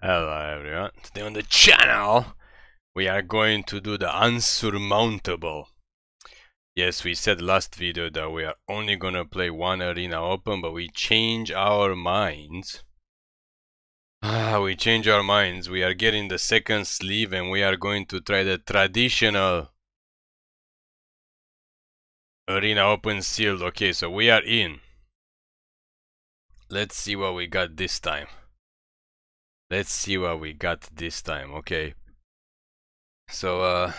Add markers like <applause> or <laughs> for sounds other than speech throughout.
Hello everyone, today on the channel we are going to do the unsurmountable. Yes, we said last video that we are only gonna play one arena open, but we change our minds. Ah, we change our minds, we are getting the second sleeve and we are going to try the traditional arena open sealed. Okay, so we are in. Let's see what we got this time. Let's see what we got this time, okay. So, uh,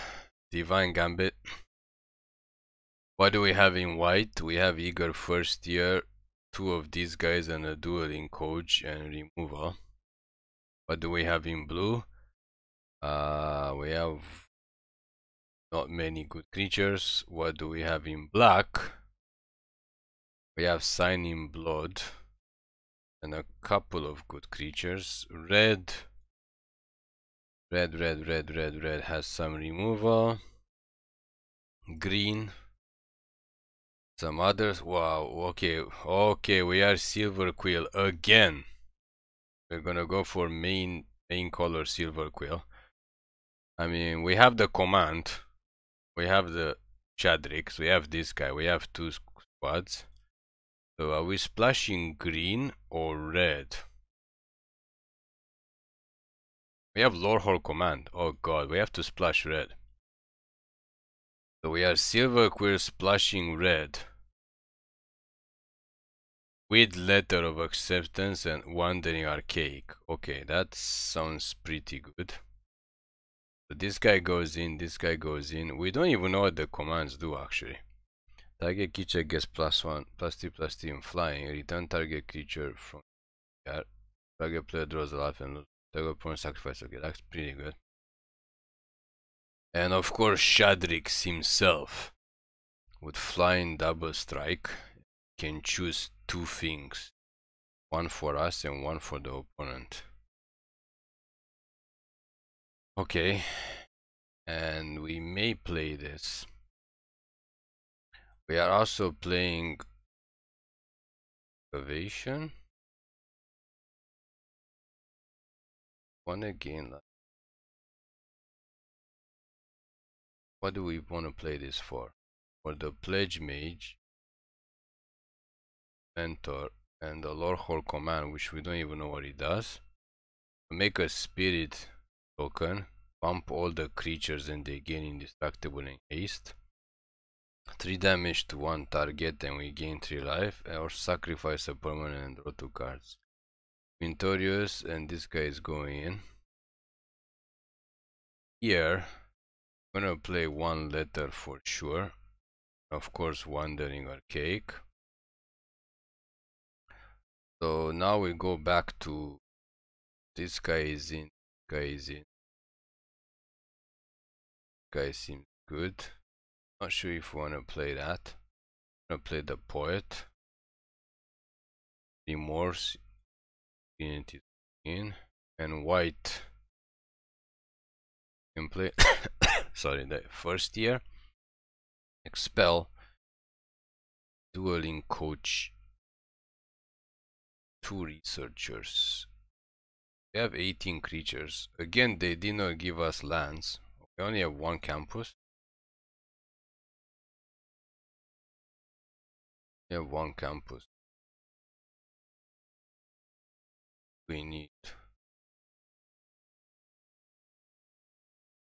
Divine Gambit. What do we have in white? We have Eager first year, two of these guys and a dueling coach and remover. What do we have in blue? Uh, we have not many good creatures. What do we have in black? We have Sign in Blood and a couple of good creatures. Red, red, red, red, red, red has some removal. Green, some others. Wow, okay, okay, we are Silver Quill again. We're gonna go for main, main color Silver Quill. I mean, we have the command, we have the Chadrix, we have this guy, we have two squads. So uh, are we splashing green or red? We have Lorhor command. Oh god, we have to splash red. So we are silver queer splashing red. With letter of acceptance and wandering archaic. Okay, that sounds pretty good. So this guy goes in, this guy goes in. We don't even know what the commands do actually. Target creature gets plus one, plus two, plus three in flying. Return target creature from yard. Target player draws a life and target opponent sacrifice. Okay, that's pretty good. And of course, Shadrix himself with flying double strike can choose two things one for us and one for the opponent okay and we may play this we are also playing Ovation. One again. What do we want to play this for? For the Pledge Mage, Mentor, and the Lord Hall command, which we don't even know what it does. Make a Spirit token, bump all the creatures and they gain indestructible and haste. 3 damage to one target and we gain 3 life eh, or sacrifice a permanent and draw 2 cards. Victorious, and this guy is going in. Here, I'm gonna play one letter for sure. Of course, Wandering Archaic. So now we go back to this guy is in, guy is in. Guy seems good. Not sure if we want to play that. i to play the poet. Remorse, unity in, and white. Can play. <coughs> sorry, the first year. Expel. Dueling coach. Two researchers. We have 18 creatures. Again, they did not give us lands. We only have one campus. We have one campus. We need.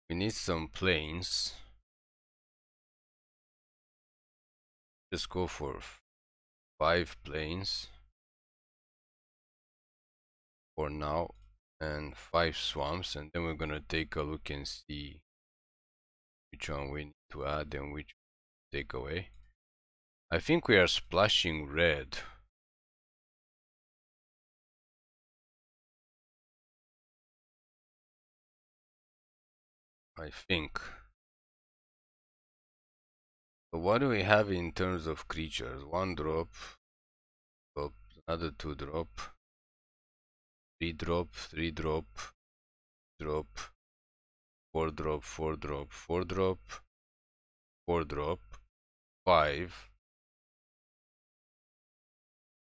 We need some planes. Let's go for five planes for now and five swamps and then we're gonna take a look and see which one we need to add and which take away. I think we are splashing red. I think. what do we have in terms of creatures? One drop, drop, another two drop, three drop, three drop, drop, four drop, four drop, four drop, four drop, five,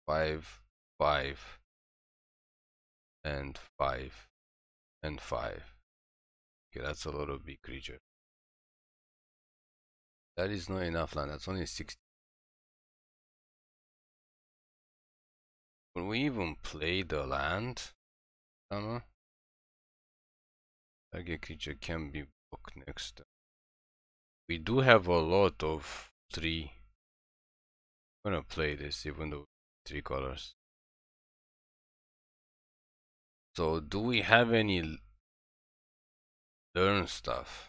five, five, and five, and five. Okay, that's a lot of big creature. That is not enough land, that's only 60. Will we even play the land? Summer? Target creature can be blocked next We do have a lot of 3. I'm gonna play this even though three colors so do we have any learn stuff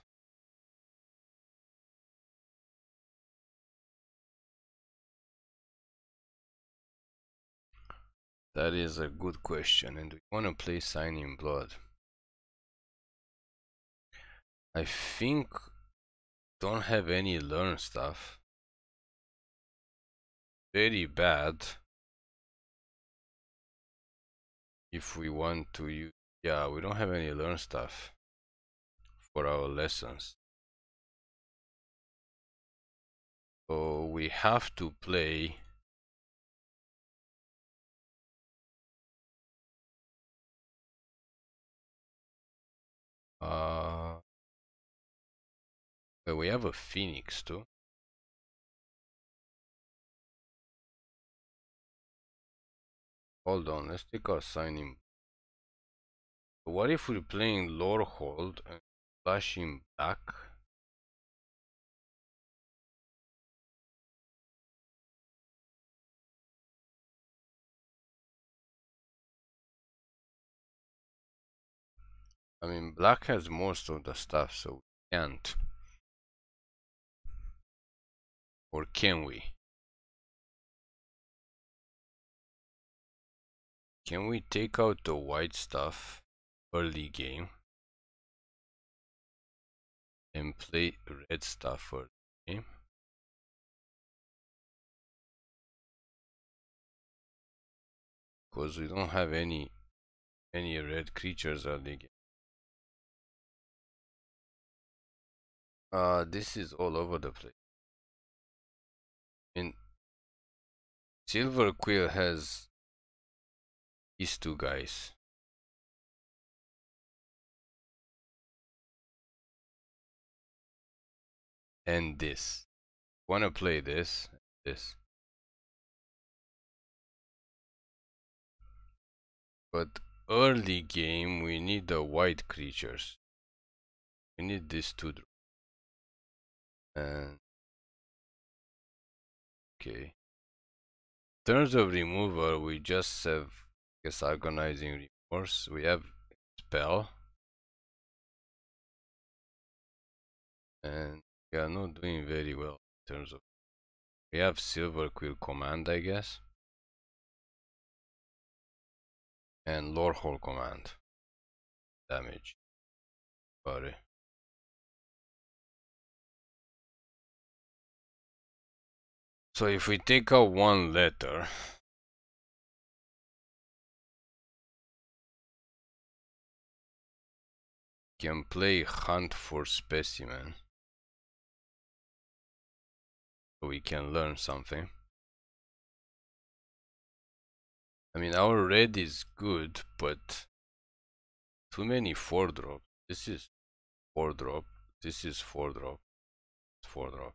That is a good question, and we want to play Sign in Blood. I think don't have any learn stuff. Very bad. if we want to use yeah we don't have any learn stuff for our lessons so we have to play uh, we have a phoenix too Hold on, let's take our sign him. What if we're playing lore hold and flash him back? I mean, black has most of the stuff, so we can't. Or can we? Can we take out the white stuff early game? And play red stuff early game? Because we don't have any any red creatures early game. Uh, this is all over the place. And Silver Quill has these two guys. And this. Wanna play this? This. But early game we need the white creatures. We need this to draw. And okay. In terms of removal we just have guess agonizing remorse. We have spell. And we are not doing very well in terms of we have silver quill command I guess. And lore hole command. Damage. Body. So if we take out one letter can play hunt for specimen. We can learn something. I mean, our red is good, but too many 4 drop. This is 4 drop. This is 4 drop. 4 drop.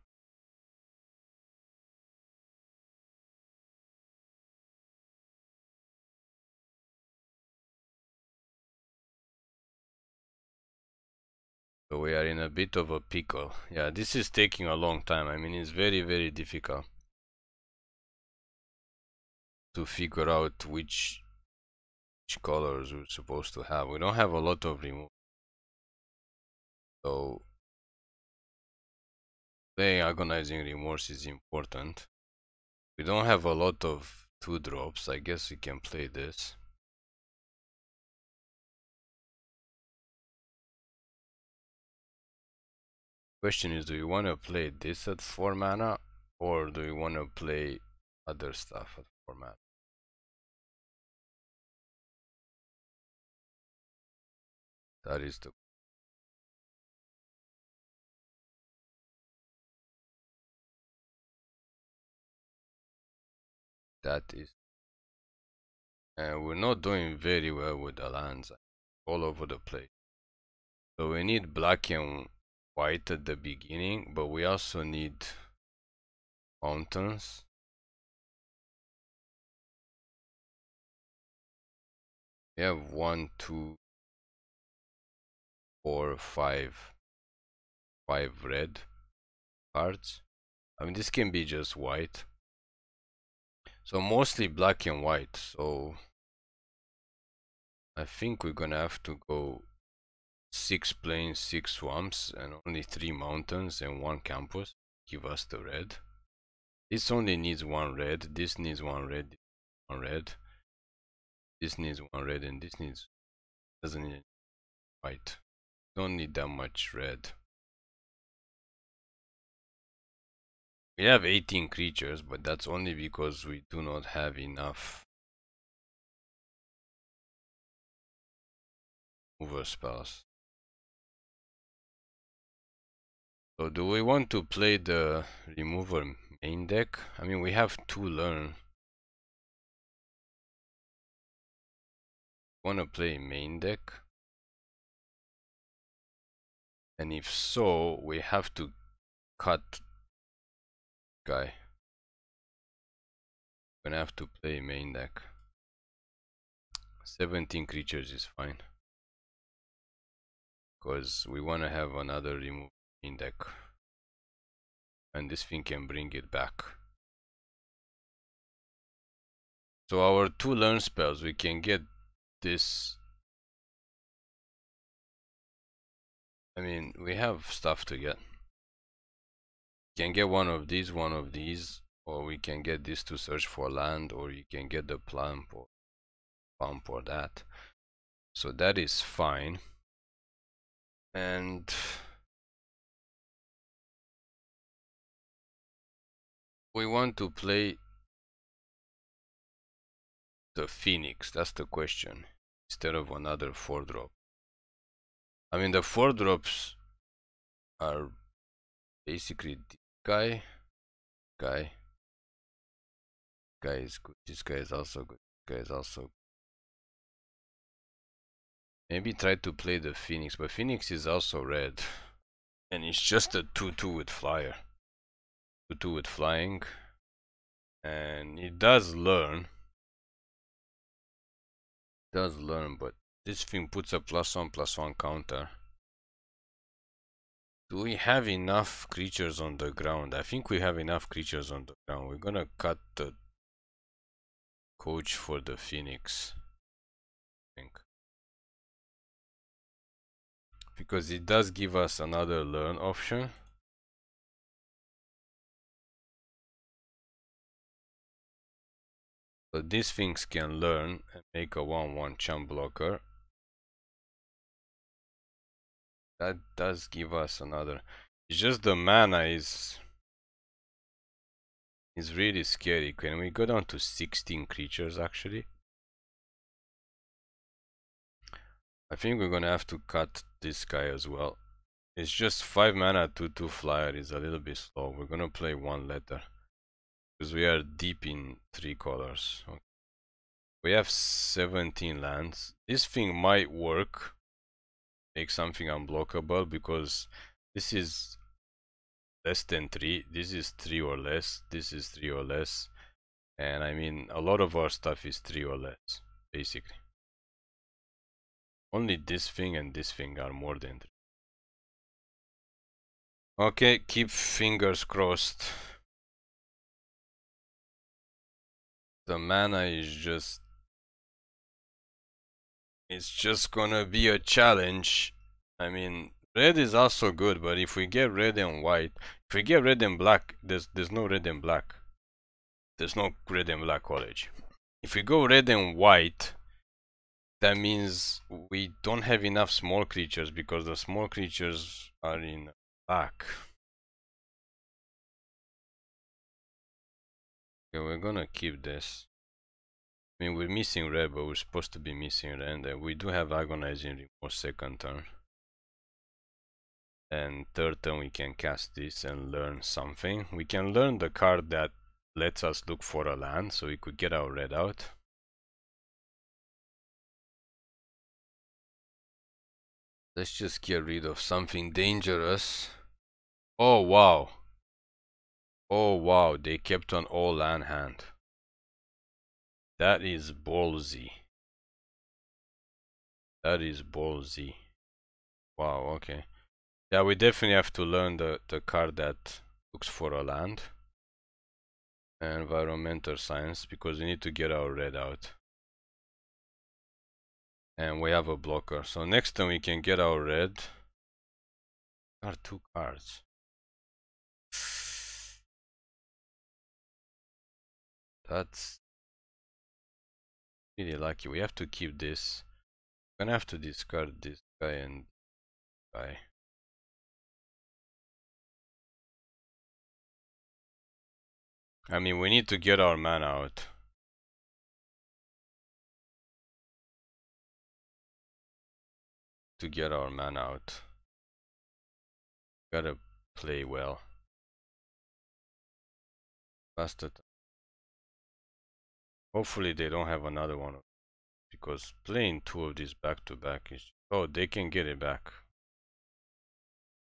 we are in a bit of a pickle yeah this is taking a long time i mean it's very very difficult to figure out which which colors we're supposed to have we don't have a lot of remove so playing agonizing remorse is important we don't have a lot of two drops i guess we can play this Question is, do you want to play this at 4 mana or do you want to play other stuff at 4 mana? That is the that is and uh, we're not doing very well with the lands all over the place so we need black and white at the beginning, but we also need mountains. We have one, two, four, five, five red parts. I mean, this can be just white. So mostly black and white. So I think we're gonna have to go six plains, six swamps, and only three mountains and one campus. Give us the red. This only needs one red, this needs one red, one red. This needs one red and this needs doesn't need white. Don't need that much red. We have 18 creatures, but that's only because we do not have enough mover spells. So do we want to play the remover main deck? I mean, we have to learn. Wanna play main deck? And if so, we have to cut guy. Gonna have to play main deck. 17 creatures is fine. Because we wanna have another remove in deck and this thing can bring it back so our two learn spells we can get this I mean we have stuff to get can get one of these one of these or we can get this to search for land or you can get the plump or pump or that so that is fine and we want to play the Phoenix, that's the question, instead of another 4-drop. I mean, the 4-drops are basically this guy, guy, guy is good, this guy is also good, this guy is also good. Maybe try to play the Phoenix, but Phoenix is also red, <laughs> and it's just a 2-2 with flyer to do with flying and it does learn it does learn but this thing puts a plus one plus one counter do we have enough creatures on the ground i think we have enough creatures on the ground we're gonna cut the coach for the phoenix i think because it does give us another learn option So these things can learn and make a 1-1 jump blocker. That does give us another. It's just the mana is is really scary. Can we go down to 16 creatures actually? I think we're gonna have to cut this guy as well. It's just 5 mana 2-2 flyer is a little bit slow. We're gonna play one letter. Because we are deep in three colors. Okay. We have 17 lands. This thing might work. Make something unblockable because this is less than 3. This is 3 or less. This is 3 or less. And I mean, a lot of our stuff is 3 or less, basically. Only this thing and this thing are more than 3. Okay, keep fingers crossed. the mana is just it's just gonna be a challenge I mean red is also good but if we get red and white if we get red and black there's there's no red and black there's no red and black college if we go red and white that means we don't have enough small creatures because the small creatures are in black Okay, we're gonna keep this. I mean, we're missing red, but we're supposed to be missing red. And we do have agonizing remorse second turn. And third turn we can cast this and learn something. We can learn the card that lets us look for a land, so we could get our red out. Let's just get rid of something dangerous. Oh wow. Oh wow, they kept on all land hand. That is ballsy. That is ballsy. Wow, okay. Yeah, we definitely have to learn the, the card that looks for a land. Environmental science, because we need to get our red out. And we have a blocker. So next time we can get our red. Are two cards. That's really lucky. We have to keep this. We're gonna have to discard this guy and guy. I mean, we need to get our man out. To get our man out. Gotta play well. Last Hopefully they don't have another one. Because playing two of these back to back is... Oh, they can get it back.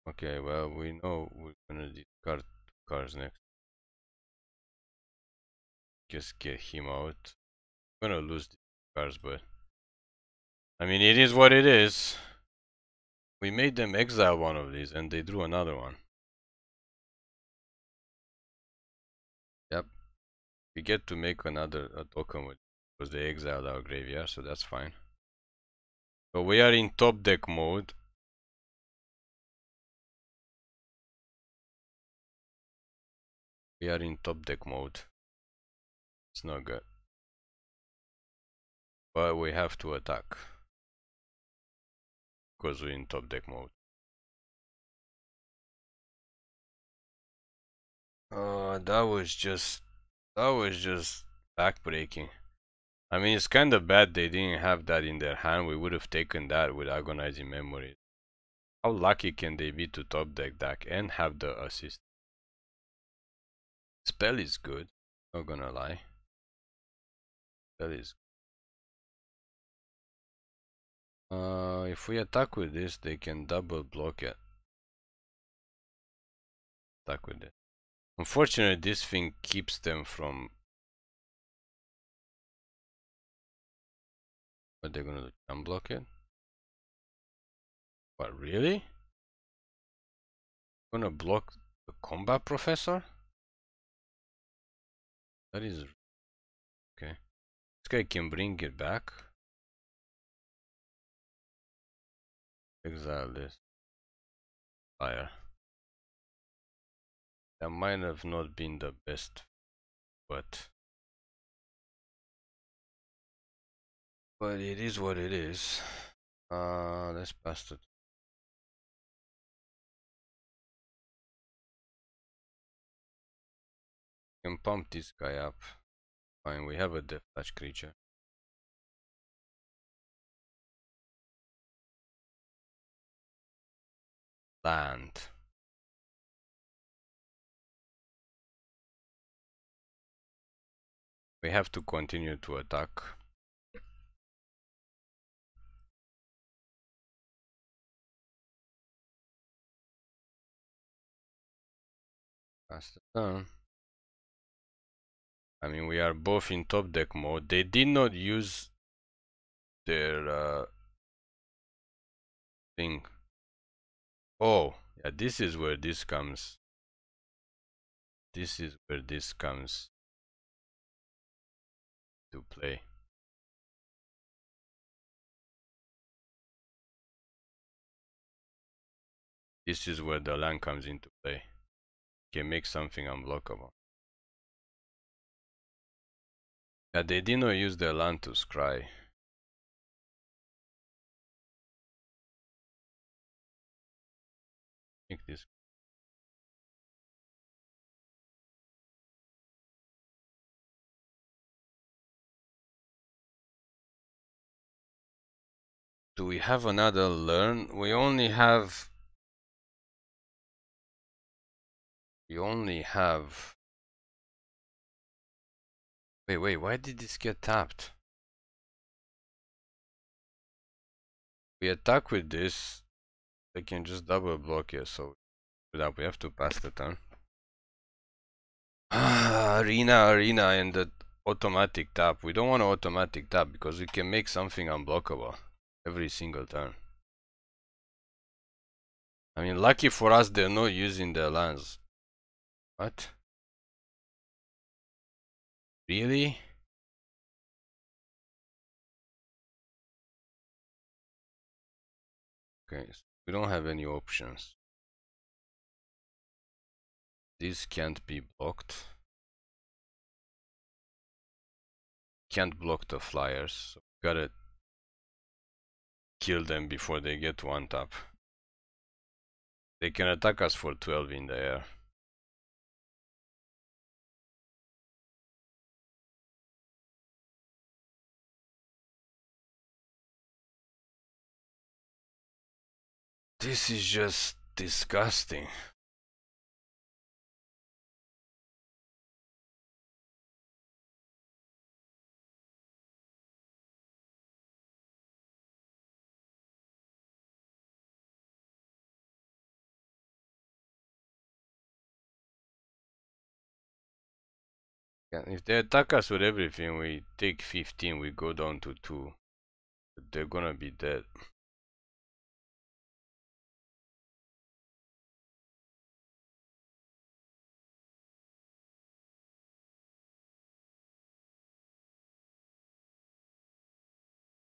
Okay, well, we know we're gonna discard two cards next. Just get him out. I'm gonna lose the cards, but... I mean, it is what it is. We made them exile one of these and they drew another one. We get to make another uh, token with because they exiled our graveyard, so that's fine. So we are in top deck mode. We are in top deck mode. It's not good. But we have to attack. Because we're in top deck mode. Oh, that was just that was just backbreaking. I mean, it's kind of bad they didn't have that in their hand. We would have taken that with agonizing memory. How lucky can they be to top deck that and have the assist? Spell is good. Not gonna lie. Spell is. Good. Uh, if we attack with this, they can double block it. Attack with it. Unfortunately, this thing keeps them from... What they're gonna Unblock it? But really? Gonna block the combat professor? That is... Okay. This guy can bring it back. Exile this. Fire. That might have not been the best, but... But it is what it is. Uh, let's pass it. can pump this guy up. Fine, we have a death touch creature. Land. We have to continue to attack. I mean, we are both in top deck mode. They did not use their uh, thing. Oh, yeah, this is where this comes. This is where this comes to play this is where the land comes into play you can make something unblockable Yeah, they did not use the land to scry make this do we have another learn? We only have... We only have... Wait, wait, why did this get tapped? We attack with this, they can just double block here, so that we have to pass the turn. <sighs> arena, arena, and the automatic tap. We don't want to automatic tap because we can make something unblockable every single time. I mean, lucky for us, they're not using their lens. What? Really? Okay, so we don't have any options. This can't be blocked. Can't block the flyers. So gotta kill them before they get one tap. They can attack us for 12 in the air. This is just disgusting. if they attack us with everything, we take 15, we go down to 2. They're gonna be dead.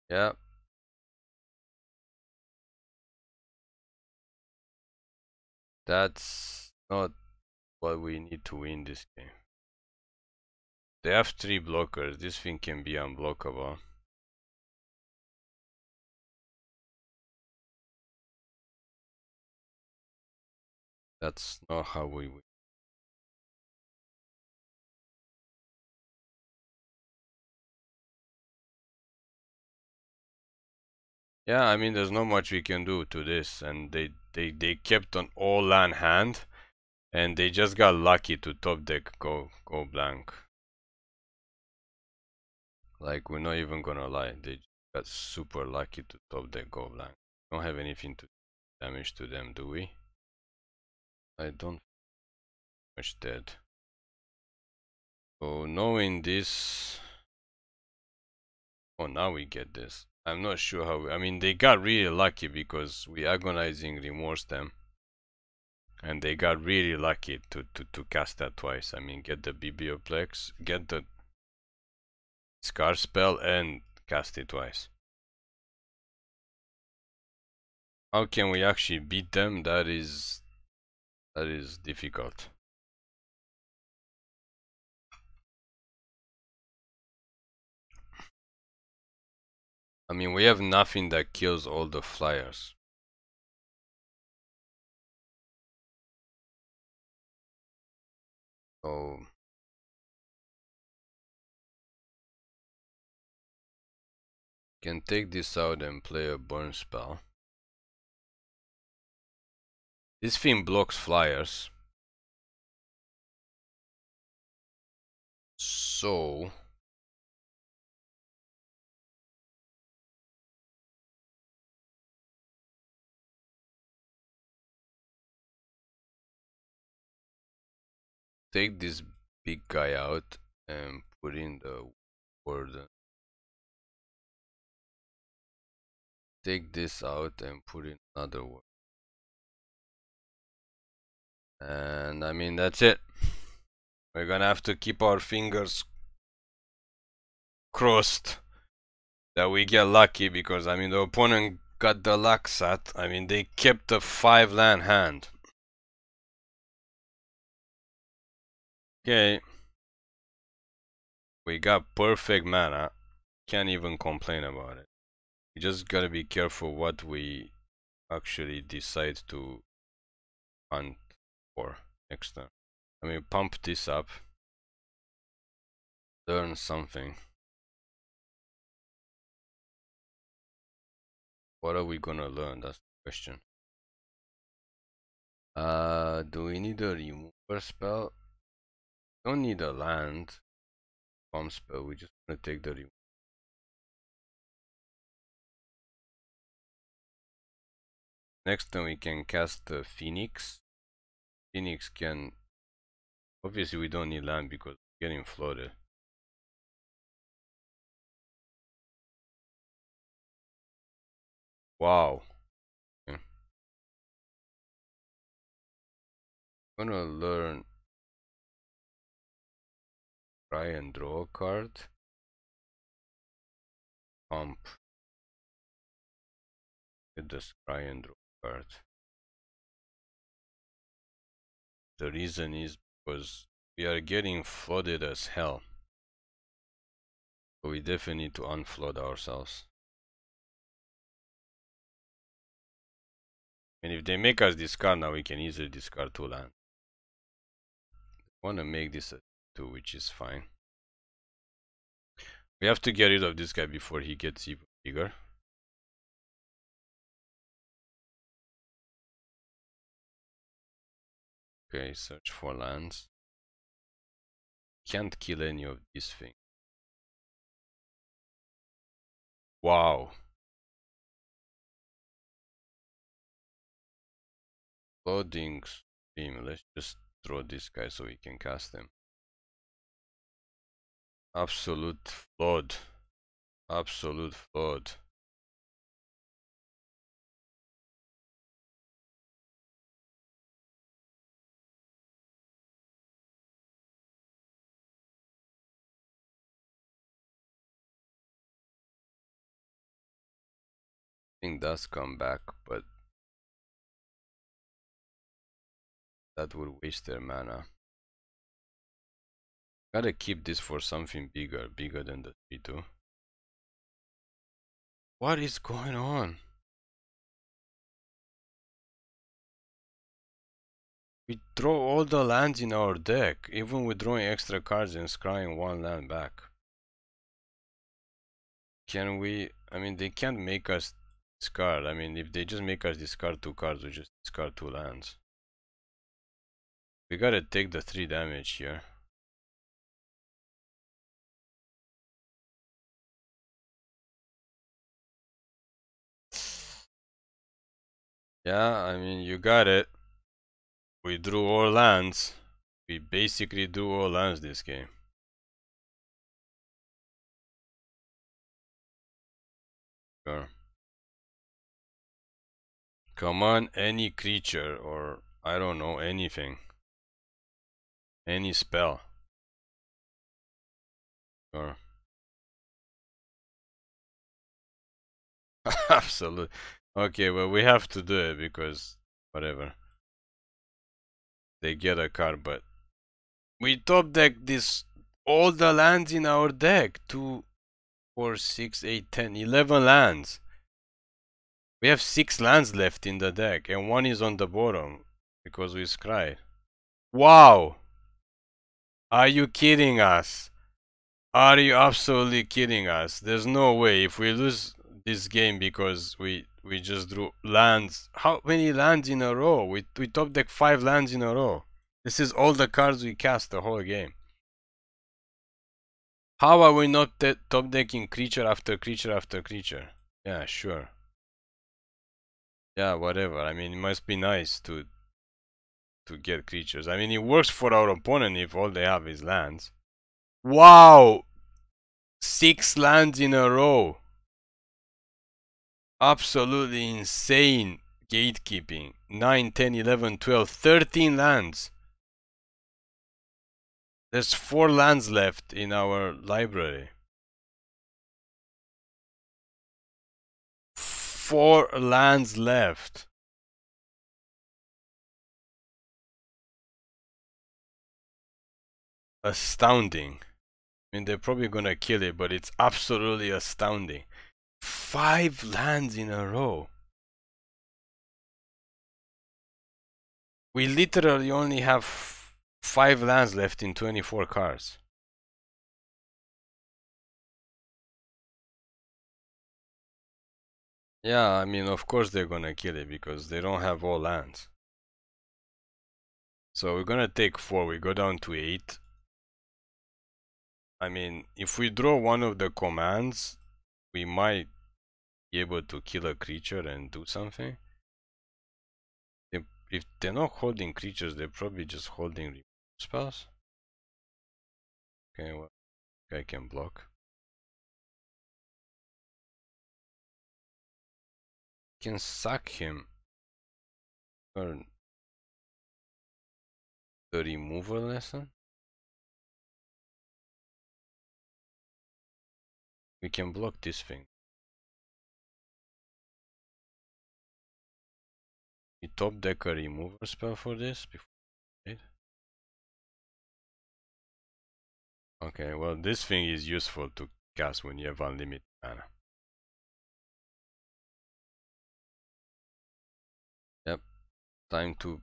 Yeah. That's not what we need to win this game. They have three blockers. This thing can be unblockable. That's not how we win. Yeah, I mean, there's not much we can do to this, and they they they kept on all land hand, and they just got lucky to top deck go go blank. Like, we're not even gonna lie, they got super lucky to top their goal line. Don't have anything to damage to them, do we? I don't much dead. So knowing this, oh now we get this. I'm not sure how. We, I mean, they got really lucky because we agonizing remorse them, and they got really lucky to to to cast that twice. I mean, get the biblioplex, get the Scar spell and cast it twice. How can we actually beat them? That is... That is difficult. I mean, we have nothing that kills all the flyers. Oh. Can take this out and play a burn spell. This thing blocks flyers. So... Take this big guy out and put in the warden. take this out and put in another one. And I mean, that's it. We're gonna have to keep our fingers crossed that we get lucky because I mean, the opponent got the luck set. I mean, they kept a five land hand. Okay. We got perfect mana. Can't even complain about it we just gotta be careful what we actually decide to hunt for next time. I mean, pump this up, learn something. What are we gonna learn? That's the question. Uh, do we need a remover spell? Don't need a land bomb spell. We just wanna take the remover. Next time we can cast the Phoenix. Phoenix can... Obviously we don't need land because we're getting flooded. Wow. I'm hmm. gonna learn... Try and draw a card. Pump. Hit the try and draw part. The reason is because we are getting flooded as hell. we definitely need to unflood ourselves. And if they make us discard now, we can easily discard two land. Want to make this a two, which is fine. We have to get rid of this guy before he gets even bigger. Okay, search for lands. Can't kill any of these things. Wow. Loading beam. Let's just throw this guy so we can cast him. Absolute flood. Absolute flood. thing does come back, but that would waste their mana. Gotta keep this for something bigger, bigger than the 3-2. What is going on? We draw all the lands in our deck, even with drawing extra cards and scrying one land back. Can we... I mean, they can't make us discard. I mean, if they just make us discard two cards, we just discard two lands. We gotta take the three damage here. Yeah, I mean, you got it. We drew all lands. We basically drew all lands this game. Sure. Command any creature or I don't know anything. Any spell. Or <laughs> Absolutely. Okay, well we have to do it because whatever. They get a card, but we top deck this all the lands in our deck. Two, four, six, eight, ten, eleven lands. We have six lands left in the deck, and one is on the bottom, because we scry. Wow! Are you kidding us? Are you absolutely kidding us? There's no way. If we lose this game because we we just drew lands. How many lands in a row? We, we top deck five lands in a row. This is all the cards we cast the whole game. How are we not top decking creature after creature after creature? Yeah, sure. Yeah, whatever. I mean, it must be nice to to get creatures. I mean, it works for our opponent if all they have is lands. Wow! Six lands in a row! Absolutely insane gatekeeping. 9, 10, 11, 12, 13 lands! There's four lands left in our library. four lands left. Astounding. I mean, they're probably gonna kill it, but it's absolutely astounding. Five lands in a row. We literally only have five lands left in 24 cards. Yeah, I mean, of course they're gonna kill it because they don't have all lands. So we're gonna take four, we go down to eight. I mean, if we draw one of the commands, we might be able to kill a creature and do something. If, if they're not holding creatures, they're probably just holding spells. Okay, well, I can block. can suck him. Or the removal lesson? We can block this thing. We top deck a remover spell for this before it. Okay, well this thing is useful to cast when you have unlimited mana. time to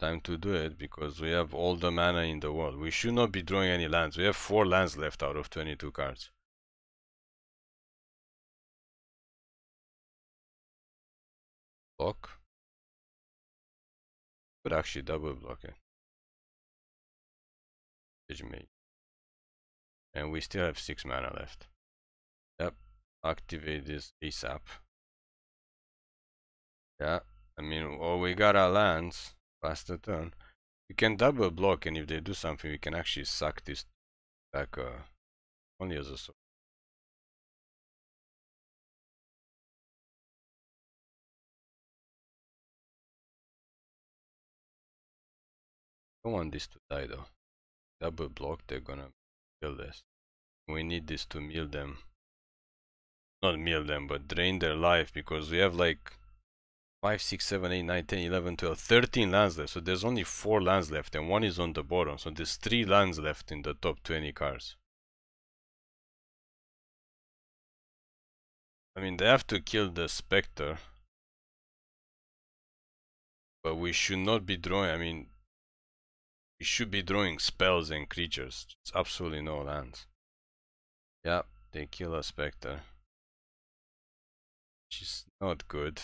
time to do it because we have all the mana in the world we should not be drawing any lands we have four lands left out of 22 cards block but actually double block it and we still have six mana left yep activate this asap yeah I mean, well, we got our lands. Pass the turn. We can double block, and if they do something, we can actually suck this back uh, only as a sword. Don't want this to die though. Double block, they're gonna kill this. We need this to mill them. Not mill them, but drain their life because we have like 5, 6, 7, 8, 9, 10, 11, 12, 13 lands left. So there's only 4 lands left and one is on the bottom. So there's 3 lands left in the top 20 cards. I mean, they have to kill the Spectre. But we should not be drawing, I mean, we should be drawing spells and creatures. It's absolutely no lands. Yep, they kill a Spectre. Which is not good.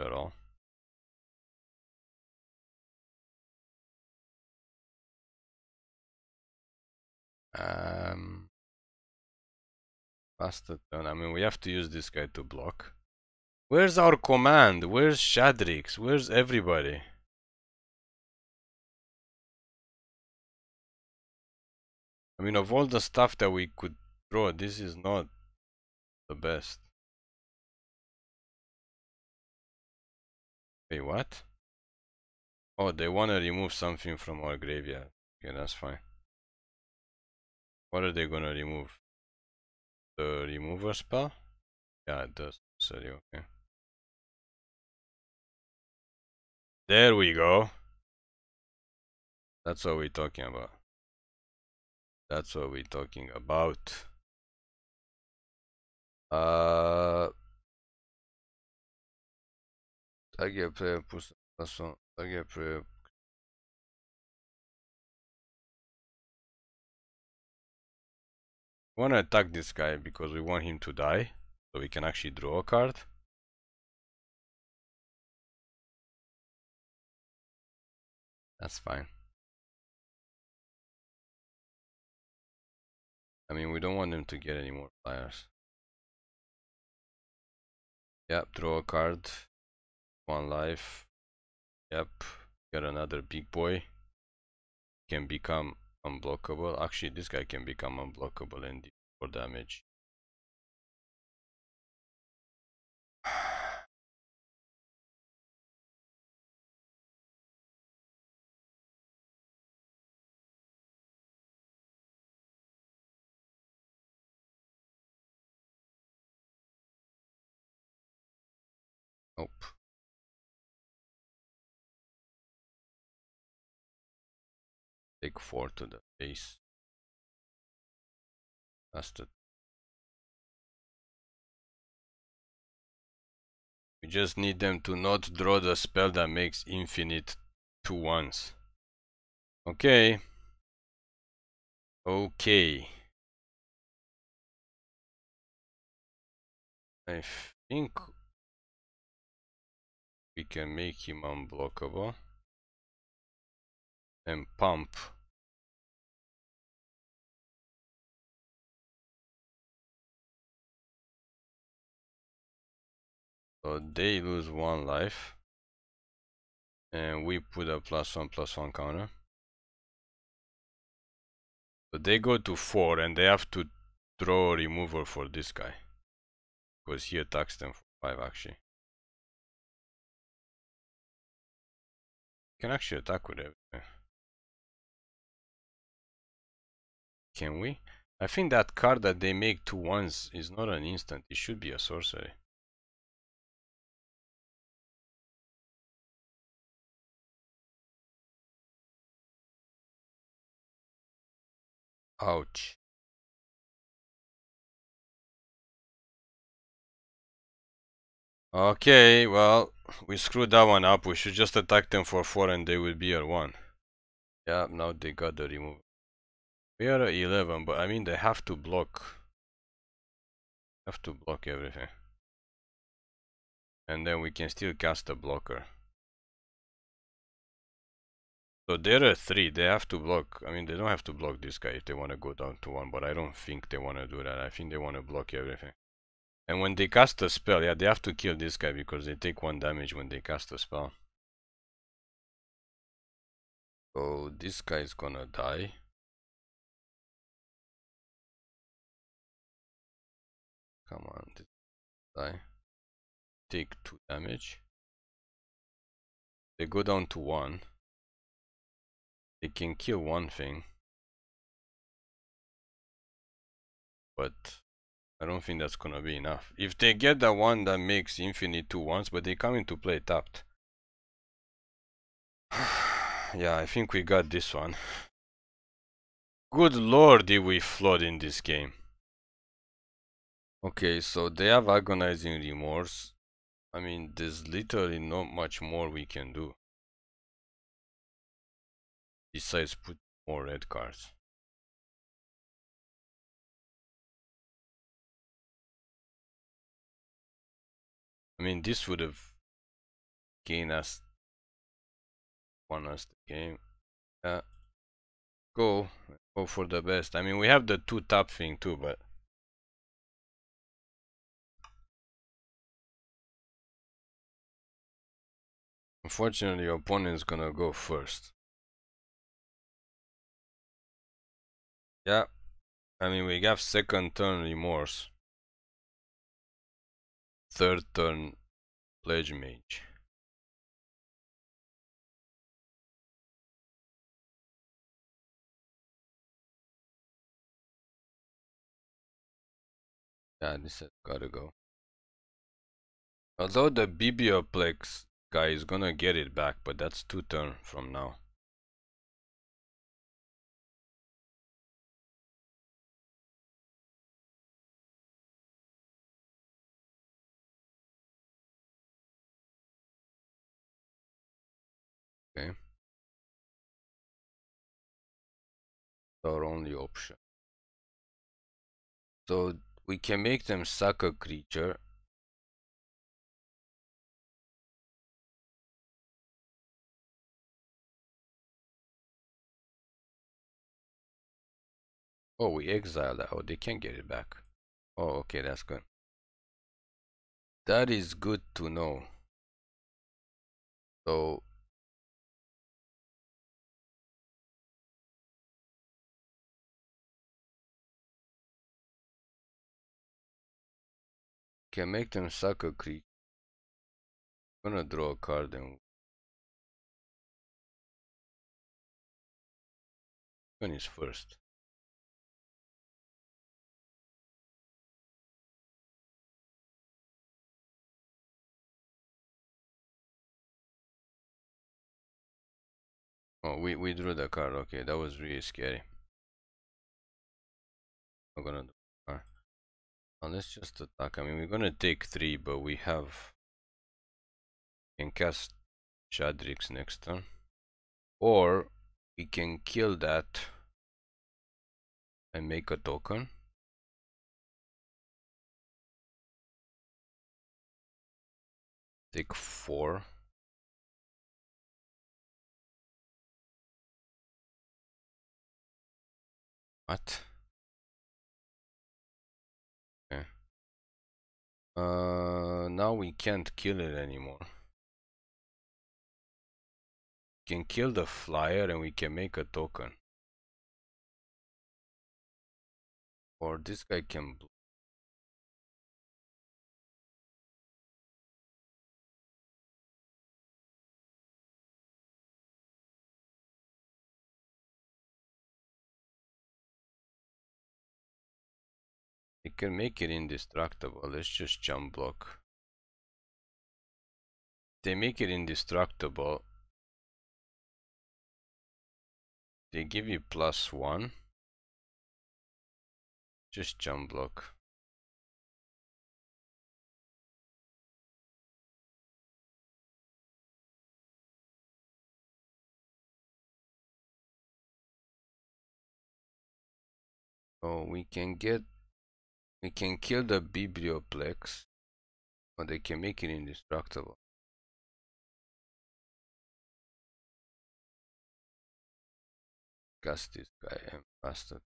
all um, bastard I mean, we have to use this guy to block. Where's our command? Where's Shadrix? Where's everybody? I mean, of all the stuff that we could draw, this is not the best. what? Oh, they want to remove something from our graveyard. Okay, that's fine. What are they gonna remove? The remover spell? Yeah, it does. Sorry, okay. There we go. That's what we're talking about. That's what we're talking about. Uh, AGP pusulası AGP We want to attack this guy because we want him to die so we can actually draw a card that's fine I mean we don't want him to get any more players yep draw a card one life. Yep. Got another big boy. Can become unblockable. Actually, this guy can become unblockable and for damage. <sighs> Nope. Take 4 to the base. That's the... We just need them to not draw the spell that makes infinite two ones. Okay. Okay. I think we can make him unblockable and pump So they lose one life. And we put a plus one, plus one counter. So they go to four and they have to draw a removal for this guy. Because he attacks them for five actually. can actually attack with everything. Can we? I think that card that they make two ones is not an instant. It should be a sorcery. ouch Okay, well, we screwed that one up. We should just attack them for 4 and they will be at 1. Yeah, now they got the remove. We are at 11, but I mean they have to block. Have to block everything. And then we can still cast a blocker. So there are three. They have to block. I mean, they don't have to block this guy if they want to go down to one, but I don't think they want to do that. I think they want to block everything. And when they cast a spell, yeah, they have to kill this guy because they take one damage when they cast a spell. So this guy is gonna die. Come on, die. Take two damage. They go down to one. It can kill one thing. But I don't think that's gonna be enough. If they get the one that makes infinite two ones, but they come into play tapped. <sighs> yeah, I think we got this one. Good lord did we flood in this game. Okay, so they have agonizing remorse. I mean, there's literally not much more we can do. Besides, put more red cards. I mean, this would have gained us, won us the game. Uh, go, go for the best. I mean, we have the two top thing too, but. Unfortunately, your opponent is gonna go first. Yeah, I mean we have second turn remorse. Third turn pledge mage. Yeah, this has gotta go. Although the Biblioplex guy is gonna get it back, but that's two turn from now. our only option. So we can make them suck a creature. Oh, we exiled that. Oh, they can get it back. Oh, okay, that's good. That is good to know. So Can make them suck a creek. I'm gonna draw a card and finish first. Oh, we, we drew the card. Okay, that was really scary. I'm gonna do let's just attack. I mean, we're gonna take three, but we have... We can cast Shadrix next turn. Or we can kill that and make a token. Take four. What? Uh, now we can't kill it anymore. We can kill the flyer and we can make a token. Or this guy can can make it indestructible. Let's just jump block. They make it indestructible. They give you plus one. Just jump block. Oh, we can get we can kill the Biblioplex, but they can make it indestructible. Gas this guy bastard.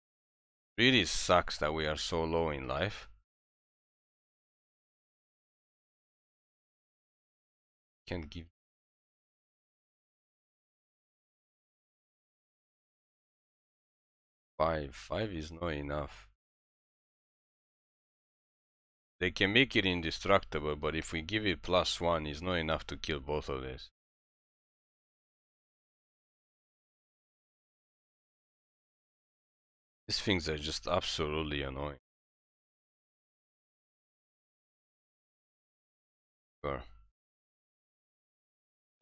Really sucks that we are so low in life. Can't give five. Five is not enough. They can make it indestructible, but if we give it plus one, it's not enough to kill both of these. These things are just absolutely annoying. Sure.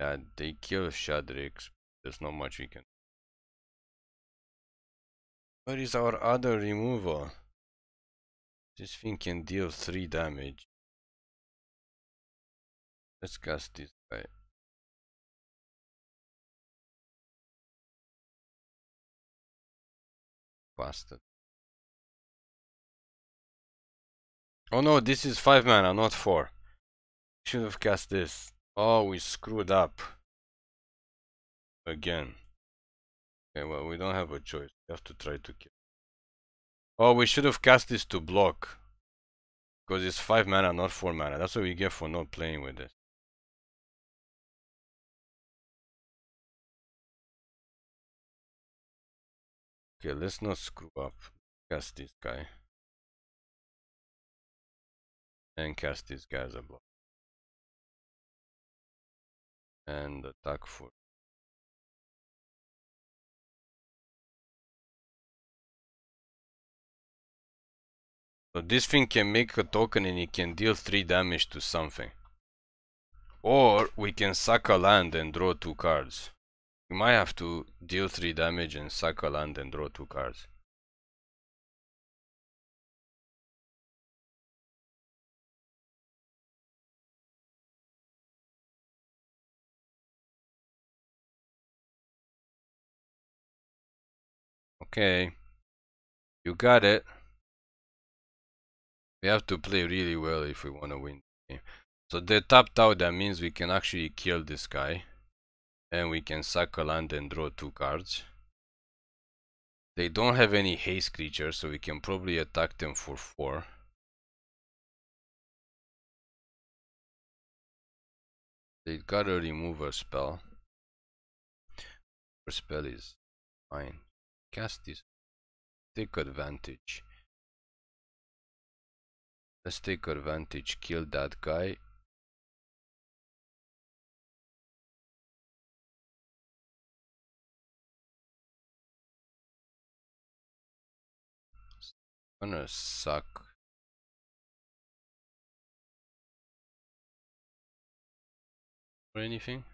Yeah, they kill Shadrix. There's not much we can. Where is our other removal? This thing can deal 3 damage. Let's cast this guy. Bastard. Oh no, this is 5 mana, not 4. Should have cast this. Oh, we screwed up. Again. Okay, well, we don't have a choice. We have to try to kill. Oh, we should have cast this to block. Because it's 5 mana, not 4 mana. That's what we get for not playing with it. Okay, let's not screw up. Cast this guy. And cast this guy as a block. And attack for So this thing can make a token and it can deal 3 damage to something. Or we can suck a land and draw 2 cards. We might have to deal 3 damage and suck a land and draw 2 cards. Okay. You got it. We have to play really well if we want to win the game. So they tapped out, that means we can actually kill this guy. And we can suck a land and draw two cards. They don't have any haste creatures, so we can probably attack them for 4. They got a spell. Her spell is fine. Cast this. Take advantage. Let's take advantage, kill that guy. gonna suck. Or anything?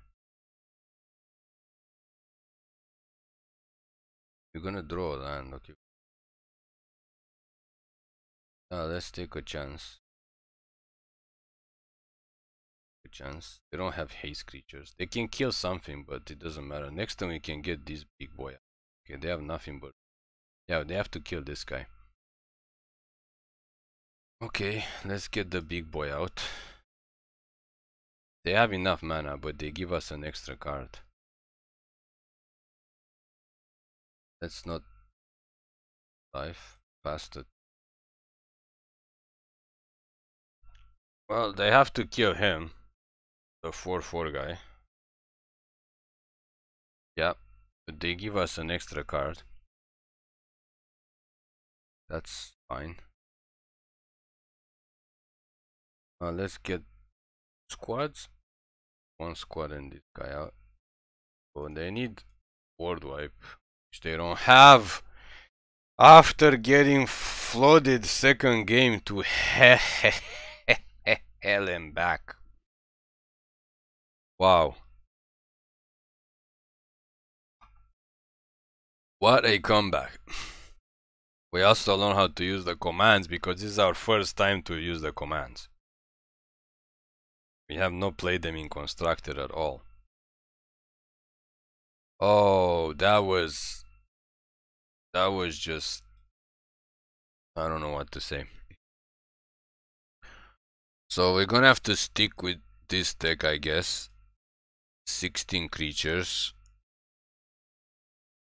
You're gonna draw a land, okay let's take a chance. A chance. They don't have haste creatures. They can kill something, but it doesn't matter. Next time we can get this big boy. Okay, they have nothing but... Yeah, they have to kill this guy. Okay, let's get the big boy out. They have enough mana, but they give us an extra card. Let's not... Life. Bastard. Well, they have to kill him. The 4-4 guy. Yeah, they give us an extra card. That's fine. Uh, let's get squads. One squad and this guy out. Oh, they need board wipe, which they don't have. After getting flooded second game to <laughs> hell. Helen back. Wow. What a comeback. We also learn how to use the commands because this is our first time to use the commands. We have not played them in constructor at all. Oh, that was... That was just... I don't know what to say. So we're gonna have to stick with this deck, I guess. 16 creatures.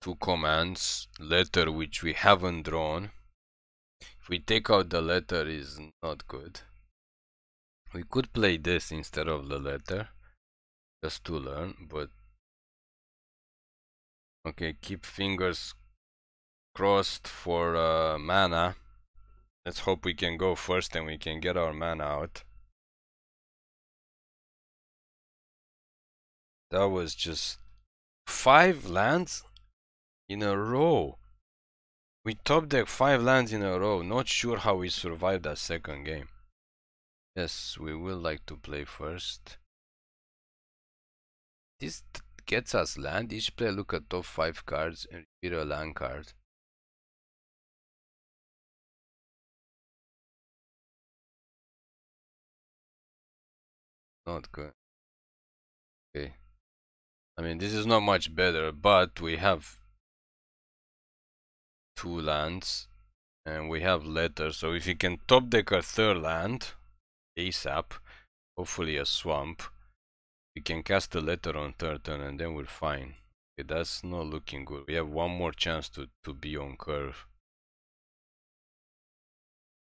Two commands. Letter, which we haven't drawn. If we take out the letter, is not good. We could play this instead of the letter. Just to learn, but... Okay, keep fingers crossed for uh, mana. Let's hope we can go first and we can get our mana out. That was just five lands in a row. We top deck five lands in a row. Not sure how we survived that second game. Yes, we will like to play first. This gets us land. Each player look at top 5 cards and reveal a land card. Not good. I mean, this is not much better, but we have two lands and we have letters. So if you can top deck a third land ASAP, hopefully a swamp, we can cast a letter on third turn and then we're fine. Okay, that's not looking good. We have one more chance to, to be on curve.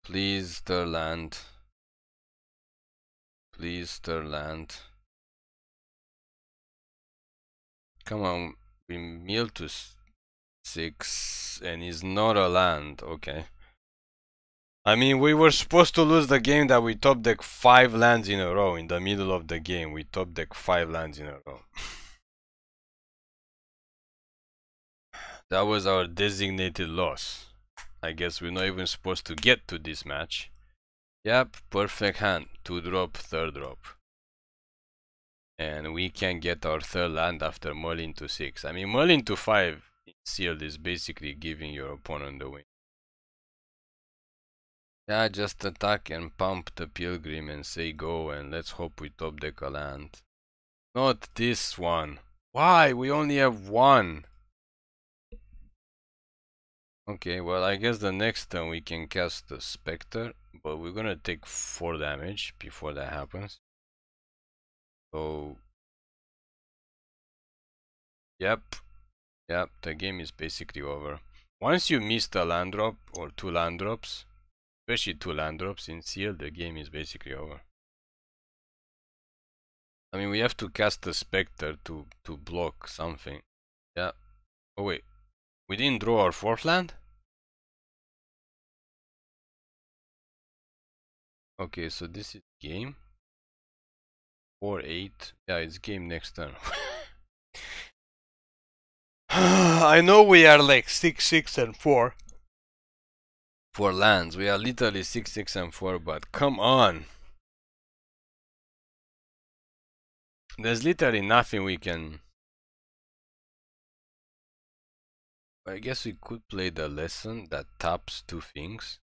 Please, third land. Please, third land. Come on, we mill to six and it's not a land, okay. I mean, we were supposed to lose the game that we top deck five lands in a row. In the middle of the game, we top deck five lands in a row. <sighs> that was our designated loss. I guess we're not even supposed to get to this match. Yep, perfect hand. Two drop, third drop and we can get our third land after Merlin to 6. I mean, Merlin to 5 sealed is basically giving your opponent the win. Yeah, just attack and pump the pilgrim and say go and let's hope we top deck a land. Not this one. Why? We only have one. Okay, well, I guess the next turn we can cast the Spectre, but we're gonna take 4 damage before that happens. Oh, yep, yep, the game is basically over. Once you miss the land drop or two land drops, especially two land drops in seal, the game is basically over. I mean, we have to cast the Spectre to, to block something. Yeah. Oh, wait. We didn't draw our fourth land? Okay, so this is game. Four 8. Yeah, it's game next turn. <laughs> <sighs> I know we are like 6, 6 and 4. For lands, we are literally 6, 6 and 4, but come on. There's literally nothing we can... I guess we could play the lesson that taps two things.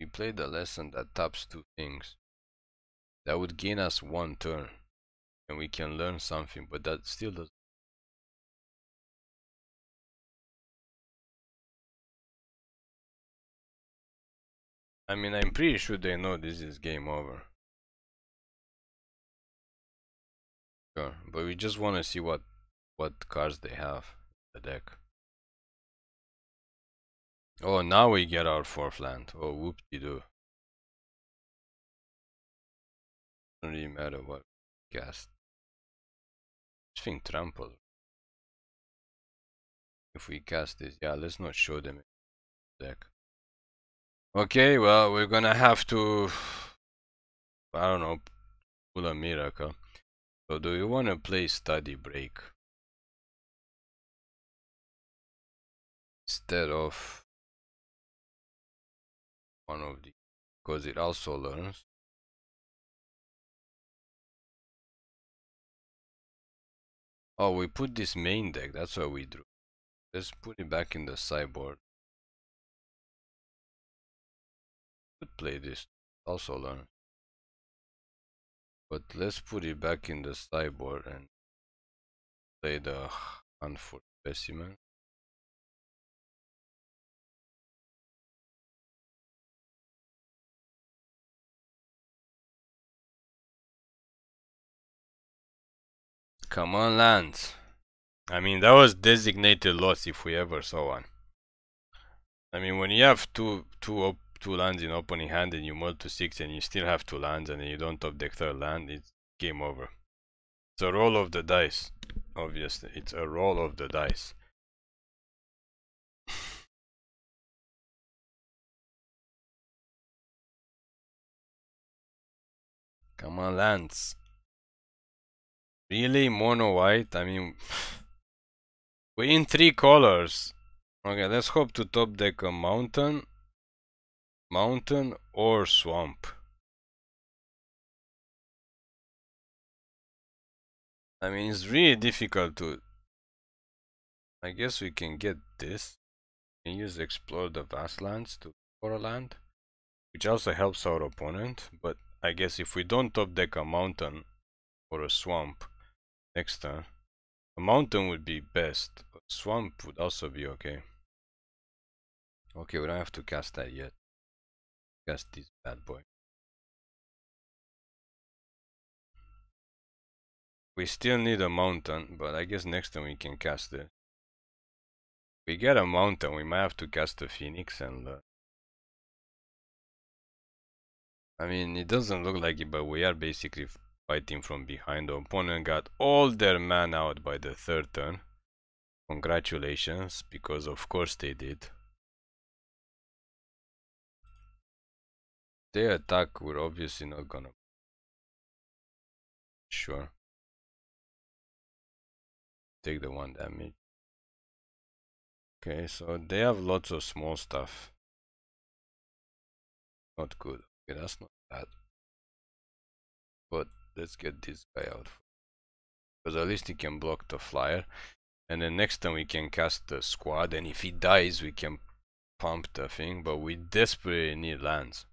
We play the lesson that taps two things. That would gain us one turn. And we can learn something, but that still doesn't. I mean, I'm pretty sure they know this is game over. Sure, but we just want to see what what cards they have in the deck. Oh, now we get our fourth land. Oh, whoop-de-doo. doesn't really matter what cast. This thing trampled. If we cast this, yeah, let's not show them deck. Okay, well, we're gonna have to, I don't know, pull a miracle. So do you want to play study break? Instead of one of the, because it also learns. Oh, we put this main deck, that's what we drew. Let's put it back in the sideboard. Could play this, also learn. But let's put it back in the sideboard and play the Handful Specimen. Come on, lands. I mean, that was designated loss if we ever saw one. I mean, when you have two, two, two lands in opening hand and you multi to six and you still have two lands and you don't top deck third land, it's game over. It's a roll of the dice. Obviously, it's a roll of the dice. <laughs> Come on, lands. Really? Mono white? I mean... <sighs> we in three colors. Okay, let's hope to top deck a mountain. Mountain or swamp. I mean, it's really difficult to... I guess we can get this. We can use explore the vast lands to for a land. Which also helps our opponent. But I guess if we don't top deck a mountain or a swamp, next time. A mountain would be best. A swamp would also be okay. Okay, we don't have to cast that yet. Cast this bad boy. We still need a mountain, but I guess next time we can cast it. We get a mountain, we might have to cast the phoenix and... Uh, I mean, it doesn't look like it, but we are basically Fighting from behind, the opponent got all their men out by the third turn. Congratulations, because of course they did. They attack, we're obviously not gonna... Sure. Take the one damage. Okay, so they have lots of small stuff. Not good. Okay, that's not bad. But let's get this guy out because at least he can block the flyer and then next time we can cast the squad and if he dies we can pump the thing but we desperately need lands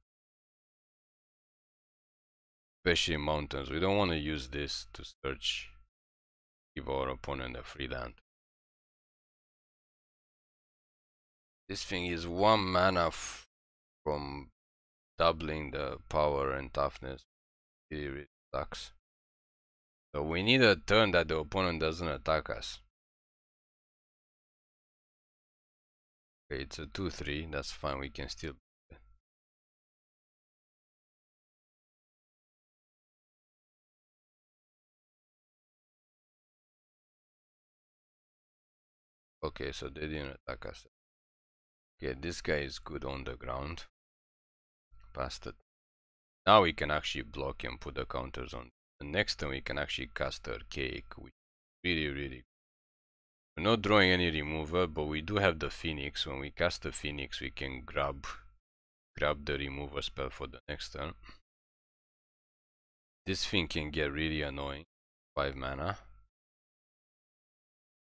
especially mountains we don't want to use this to search give our opponent a free land this thing is one mana from doubling the power and toughness really, Sucks. So we need a turn that the opponent doesn't attack us. Okay, it's a 2-3, that's fine, we can still Okay, so they didn't attack us. Okay, this guy is good on the ground. Bastard. Now we can actually block and put the counters on. The next turn we can actually cast Archaic, which is really, really We're not drawing any remover, but we do have the Phoenix. When we cast the Phoenix, we can grab grab the remover spell for the next turn. This thing can get really annoying. 5 mana.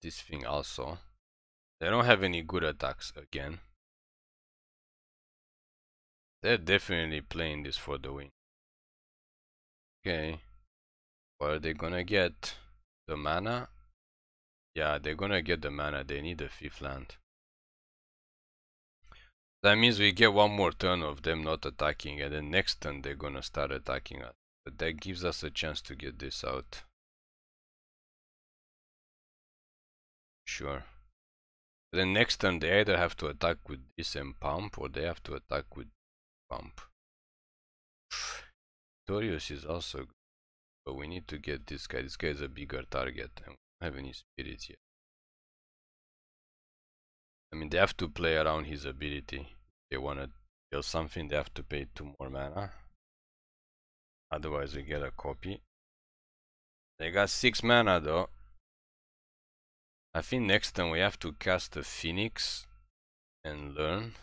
This thing also. They don't have any good attacks again. They're definitely playing this for the win. Okay. What are they gonna get? The mana? Yeah, they're gonna get the mana. They need a fifth land. That means we get one more turn of them not attacking and then next turn they're gonna start attacking us. But that gives us a chance to get this out. Sure. Then next turn they either have to attack with this and pump or they have to attack with pump. Torius is also good, but we need to get this guy. This guy is a bigger target and we don't have any spirit yet. I mean, they have to play around his ability. They want to kill something, they have to pay two more mana. Otherwise, we get a copy. They got six mana though. I think next time we have to cast a phoenix and learn.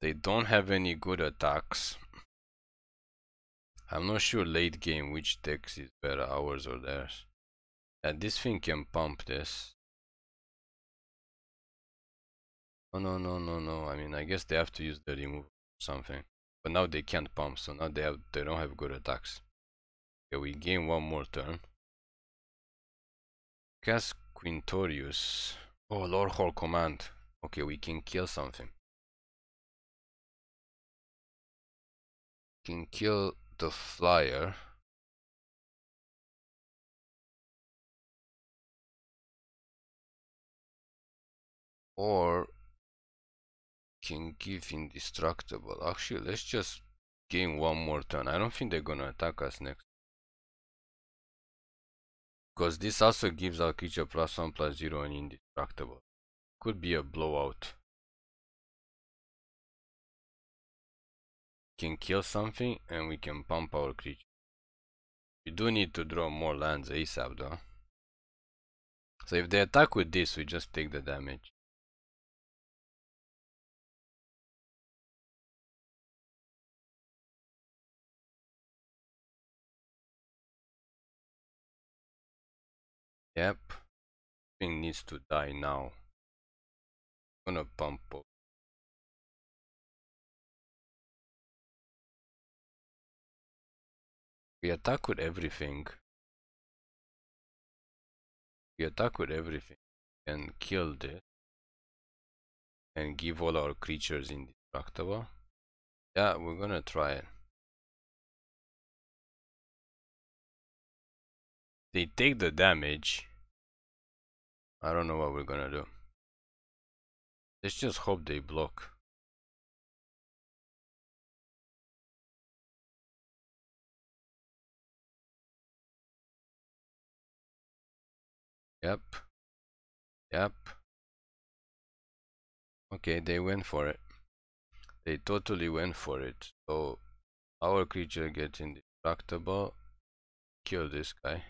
They don't have any good attacks. I'm not sure late game which decks is better, ours or theirs. And this thing can pump this. Oh no no no no, I mean I guess they have to use the remove something. But now they can't pump, so now they have they don't have good attacks. Okay, we gain one more turn. Cast Quintorius. Oh Lord Hall Command. Okay, we can kill something. can kill the flyer. Or can give indestructible. Actually, let's just gain one more turn. I don't think they're gonna attack us next. Because this also gives our creature plus one plus zero and indestructible. Could be a blowout. can kill something and we can pump our creature. We do need to draw more lands ASAP though. So if they attack with this, we just take the damage. Yep. Thing needs to die now. I'm gonna pump up. We attack with everything. We attack with everything and kill this. And give all our creatures indestructible. Yeah, we're gonna try it. They take the damage. I don't know what we're gonna do. Let's just hope they block. Yep. Yep. Okay, they went for it. They totally went for it. So our creature gets indestructible. Kill this guy.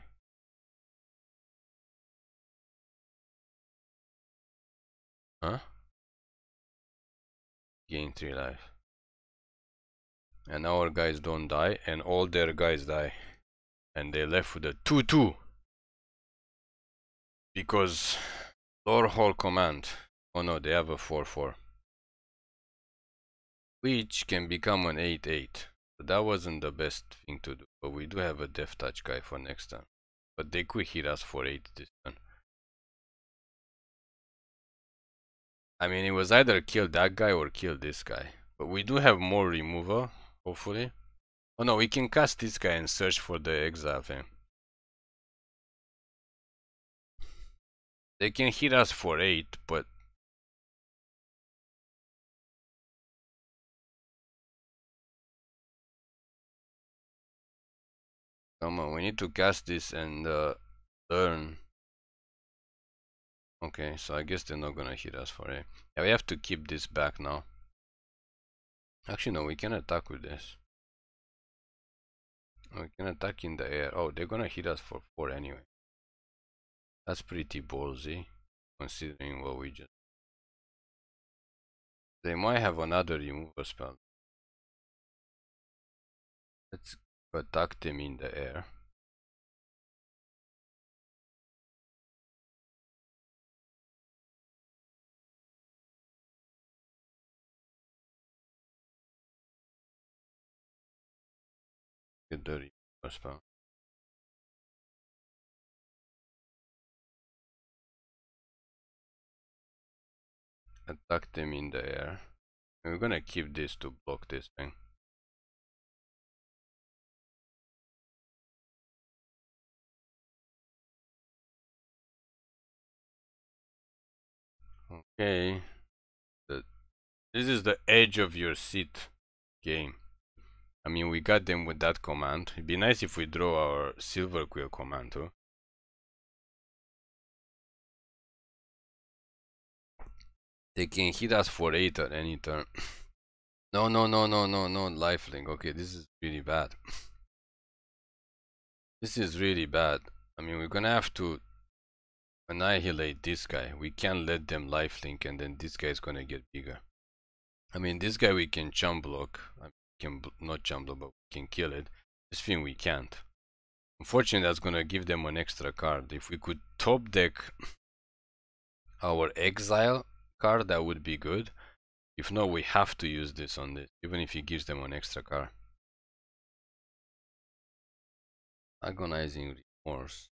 Huh? Gain 3 life. And our guys don't die and all their guys die. And they left with a 2-2 because door hall command oh no they have a 4-4 which can become an 8-8 so that wasn't the best thing to do but we do have a death touch guy for next time but they could hit us for 8 this turn I mean it was either kill that guy or kill this guy but we do have more removal hopefully oh no we can cast this guy and search for the exile thing They can hit us for 8, but... Come on, we need to cast this and uh, learn. Okay, so I guess they're not gonna hit us for 8. Yeah, we have to keep this back now. Actually, no, we can attack with this. We can attack in the air. Oh, they're gonna hit us for 4 anyway. That's pretty ballsy, eh? considering what we just... They might have another remover spell. Let's attack them in the air. Get the remover spell. Attack them in the air. And we're gonna keep this to block this thing. Okay. The, this is the edge of your seat game. I mean, we got them with that command. It'd be nice if we draw our silver quill command too. They can hit us for 8 at any turn. <laughs> no, no, no, no, no, no, lifelink. Okay, this is really bad. <laughs> this is really bad. I mean, we're gonna have to annihilate this guy. We can't let them lifelink and then this guy is gonna get bigger. I mean, this guy we can jump block. I can not jump block, but we can kill it. This thing we can't. Unfortunately, that's gonna give them an extra card. If we could top deck <laughs> our exile, car, that would be good. If not, we have to use this on this, even if he gives them an extra car. Agonizing remorse.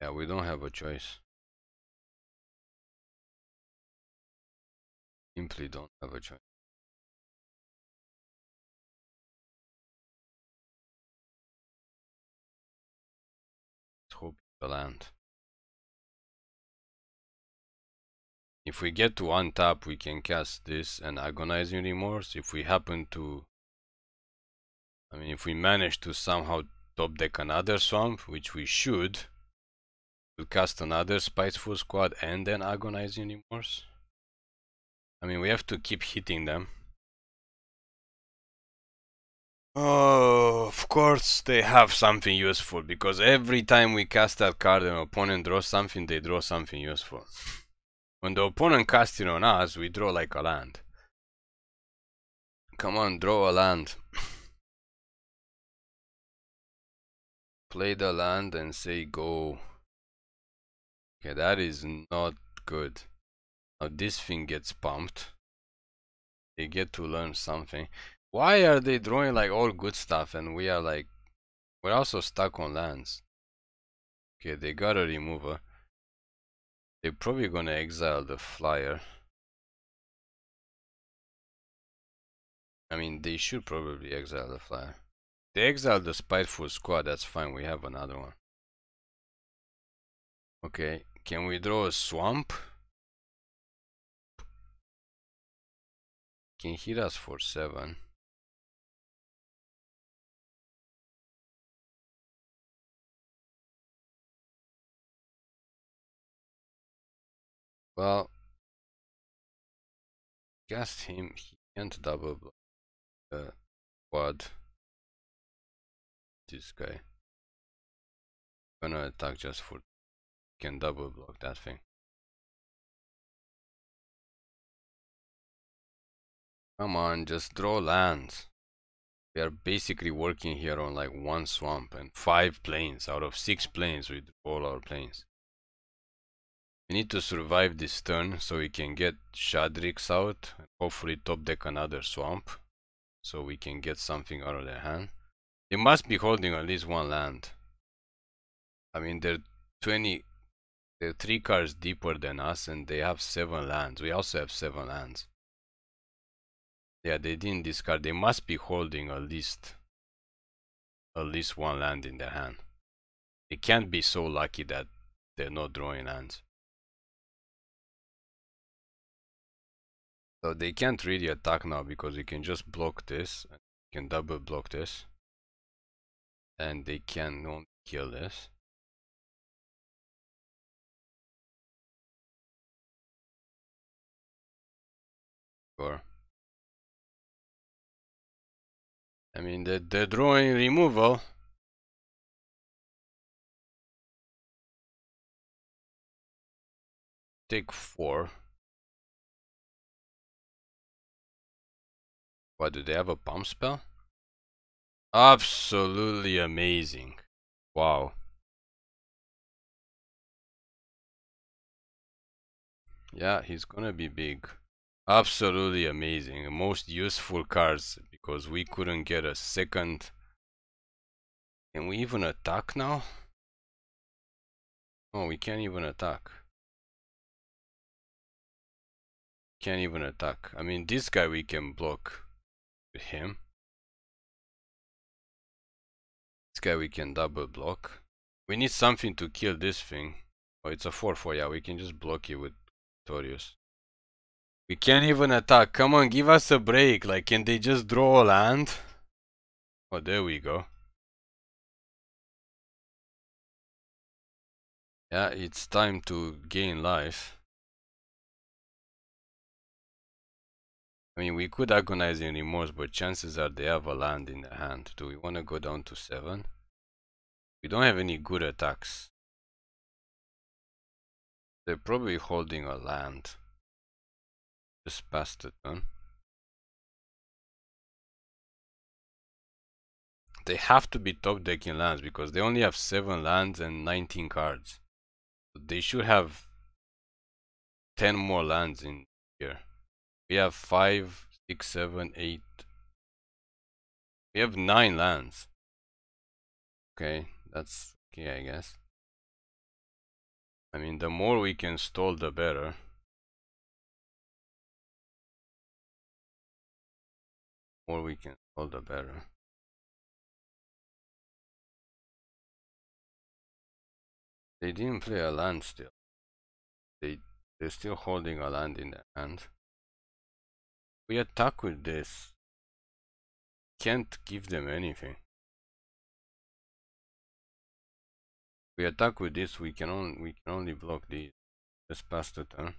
Yeah, we don't have a choice. Simply don't have a choice. hope land. If we get to untap, we can cast this and Agonizing Remorse. If we happen to... I mean, if we manage to somehow top deck another swamp, which we should, we'll cast another Spiteful Squad and then Agonizing Remorse. I mean, we have to keep hitting them. Oh, of course they have something useful, because every time we cast that card an opponent draws something, they draw something useful. <laughs> When the opponent casting on us, we draw like a land. Come on, draw a land. <laughs> Play the land and say go. Okay, that is not good. Now this thing gets pumped. They get to learn something. Why are they drawing like all good stuff and we are like... We're also stuck on lands. Okay, they got a remover. They're probably gonna exile the flyer. I mean, they should probably exile the flyer. They exile the spiteful squad, that's fine, we have another one. Okay, can we draw a swamp? Can hit us for 7. Well, guess him. He can't double block the uh, quad. This guy. Gonna attack just for can double block that thing. Come on, just draw lands. We are basically working here on like one swamp and five planes out of six planes with all our planes. We need to survive this turn so we can get Shadrix out, hopefully top deck another swamp, so we can get something out of their hand. They must be holding at least one land. I mean, they're 20, they're 3 cards deeper than us and they have 7 lands. We also have 7 lands. Yeah, they didn't discard. They must be holding at least, at least one land in their hand. They can't be so lucky that they're not drawing lands. So they can't really attack now because they can just block this, can double block this, and they can only kill this. I mean, the the drawing removal. Take four. Why, do they have a bomb spell? Absolutely amazing. Wow. Yeah, he's gonna be big. Absolutely amazing. Most useful cards because we couldn't get a second. Can we even attack now? Oh, we can't even attack. Can't even attack. I mean, this guy we can block him. This guy we can double block. We need something to kill this thing. Oh, it's a 4-4, yeah, we can just block it with Torius. We can't even attack. Come on, give us a break. Like, can they just draw a land? Oh, there we go. Yeah, it's time to gain life. I mean, we could agonize in remorse, but chances are they have a land in their hand. Do we want to go down to 7? We don't have any good attacks. They're probably holding a land. Just past it, huh? They have to be top decking lands because they only have 7 lands and 19 cards. They should have 10 more lands in here. We have five, six, seven, eight. We have nine lands. Okay, that's okay, I guess. I mean, the more we can stall, the better. more we can stall, the better. They didn't play a land still. They they're still holding a land in their hand. We are stuck with this. Can't give them anything. We attack with this, we can only we can only block this. Let's pass the turn.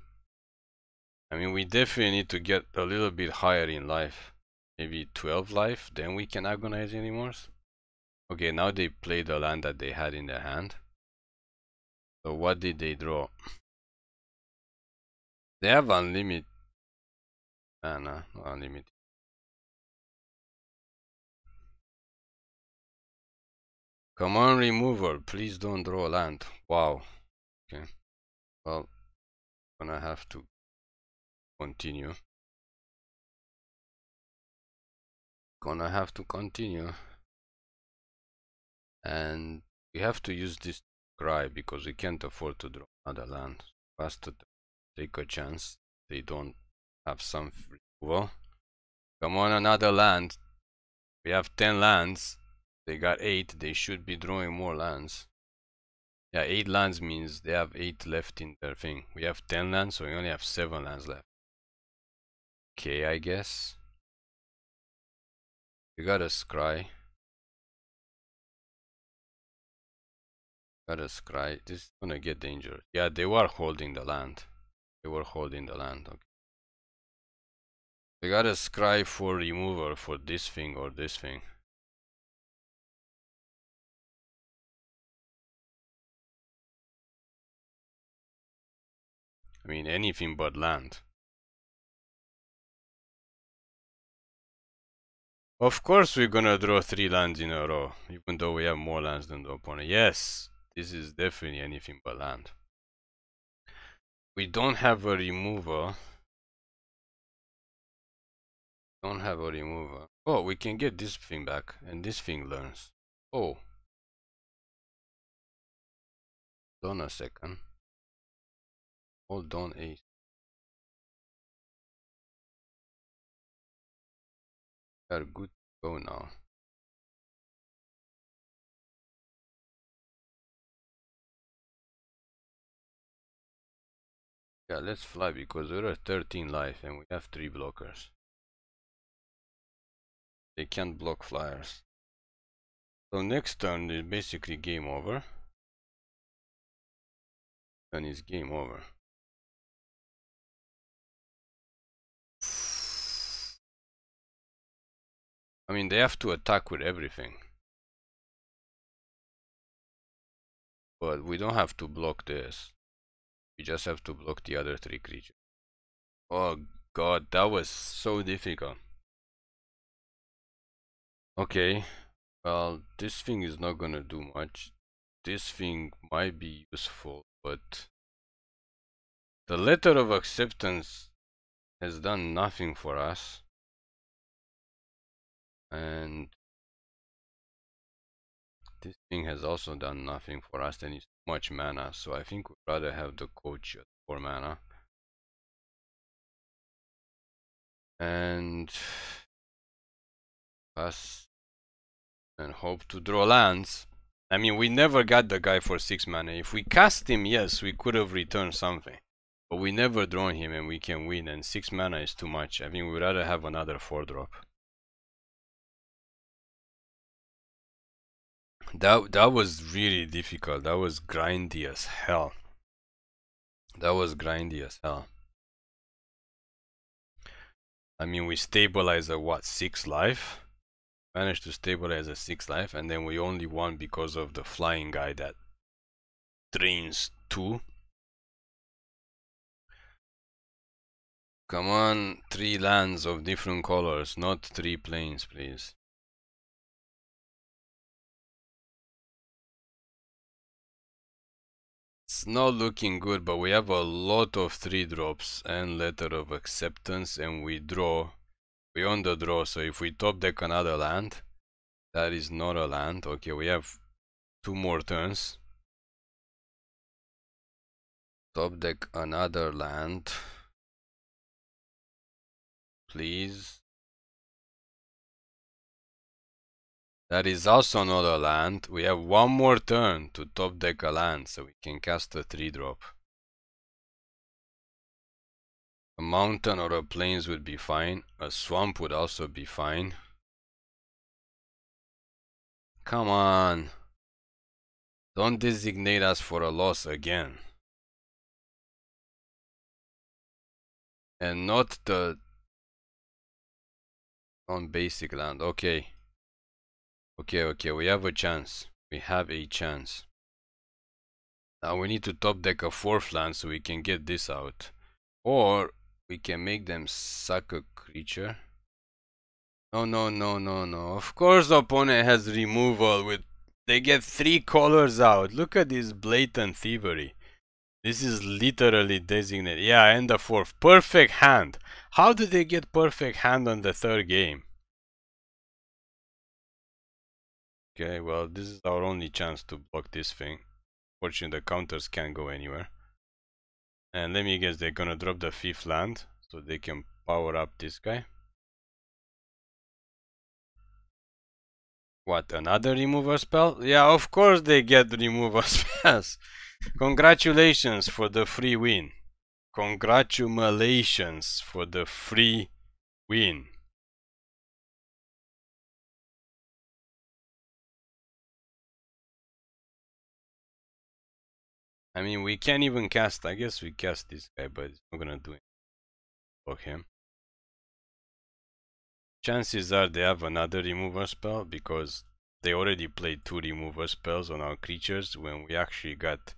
I mean we definitely need to get a little bit higher in life. Maybe 12 life, then we can agonize anymore. Okay, now they play the land that they had in their hand. So what did they draw? They have unlimited Ah äh, no, unlimited. Common removal, please don't draw land. Wow. Okay. Well, gonna have to continue. Gonna have to continue. And we have to use this cry because we can't afford to draw another land. Has to take a chance. They don't have some well, Come on, another land. We have 10 lands. They got 8. They should be drawing more lands. Yeah, 8 lands means they have 8 left in their thing. We have 10 lands, so we only have 7 lands left. Okay, I guess. We got a scry. Got a scry. This is gonna get dangerous. Yeah, they were holding the land. They were holding the land. Okay. We got a scribe for remover for this thing or this thing. I mean anything but land. Of course we're gonna draw three lands in a row, even though we have more lands than the opponent. Yes, this is definitely anything but land. We don't have a remover. Don't have a remover. Oh, we can get this thing back, and this thing learns. Oh. Hold on a second. Hold on a are good to go now. Yeah, let's fly because we're at 13 life and we have 3 blockers. They can't block flyers. So next turn is basically game over. And it's game over. I mean, they have to attack with everything. But we don't have to block this. We just have to block the other three creatures. Oh god, that was so difficult. Okay, well, this thing is not gonna do much. This thing might be useful, but the letter of acceptance has done nothing for us. And this thing has also done nothing for us and it's too much mana, so I think we'd rather have the coach at 4 mana. And Pass. And hope to draw lands. I mean, we never got the guy for 6 mana. If we cast him, yes, we could have returned something. But we never drawn him and we can win. And 6 mana is too much. I mean, we'd rather have another 4-drop. That, that was really difficult. That was grindy as hell. That was grindy as hell. I mean, we stabilize at what, 6 life? managed to stabilize a 6 life and then we only won because of the flying guy that drains 2 come on 3 lands of different colors not 3 planes please It's not looking good, but we have a lot of 3 drops and letter of acceptance and we draw we own the draw, so if we top deck another land, that is not a land. Okay, we have two more turns. Top deck another land. Please. That is also another land. We have one more turn to top deck a land, so we can cast a 3-drop. A mountain or a plains would be fine. A swamp would also be fine. Come on. Don't designate us for a loss again. And not the on basic land. Okay. Okay, okay. We have a chance. We have a chance. Now we need to top deck a fourth land so we can get this out. Or we can make them suck a creature. No, oh, no, no, no, no. Of course the opponent has removal with... They get three colors out. Look at this blatant thievery. This is literally designated. Yeah, and the fourth. Perfect hand. How did they get perfect hand on the third game? Okay, well, this is our only chance to block this thing. Fortunately, the counters can't go anywhere. And let me guess, they're gonna drop the fifth land so they can power up this guy. What, another removal spell? Yeah, of course they get removal <laughs> spells. Congratulations for the free win. Congratulations for the free win. I mean, we can't even cast. I guess we cast this guy, but we not gonna do it. for him. Chances are they have another remover spell because they already played two remover spells on our creatures when we actually got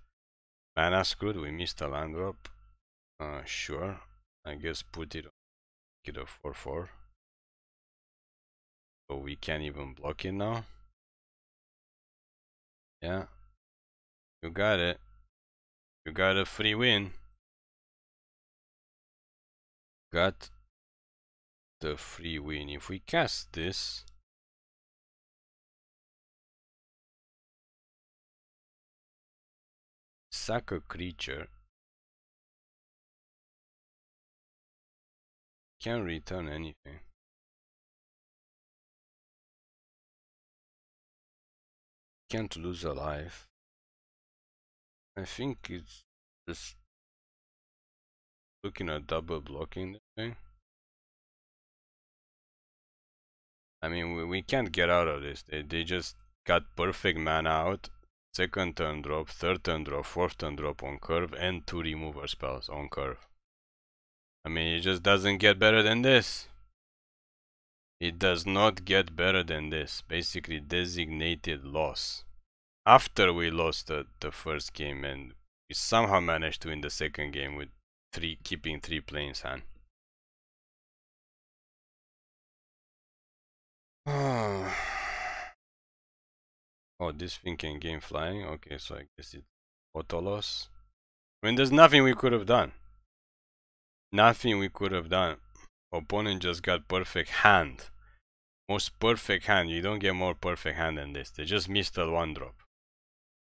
mana screwed. We missed a land drop. Uh, sure. I guess put it on get a 4 4. But we can't even block it now. Yeah. You got it. You got a free win. Got the free win. If we cast this, sack a creature, can return anything. Can't lose a life. I think it's just looking at double blocking thing. I mean, we, we can't get out of this. They, they just got perfect man out. Second turn drop, third turn drop, fourth turn drop on curve, and two remover spells on curve. I mean, it just doesn't get better than this. It does not get better than this. Basically, designated loss after we lost the, the first game and we somehow managed to win the second game with three keeping three planes <sighs> on. Oh. this thing can gain flying. Okay, so I guess it. auto loss. I mean, there's nothing we could have done. Nothing we could have done. Opponent just got perfect hand. Most perfect hand. You don't get more perfect hand than this. They just missed the one drop.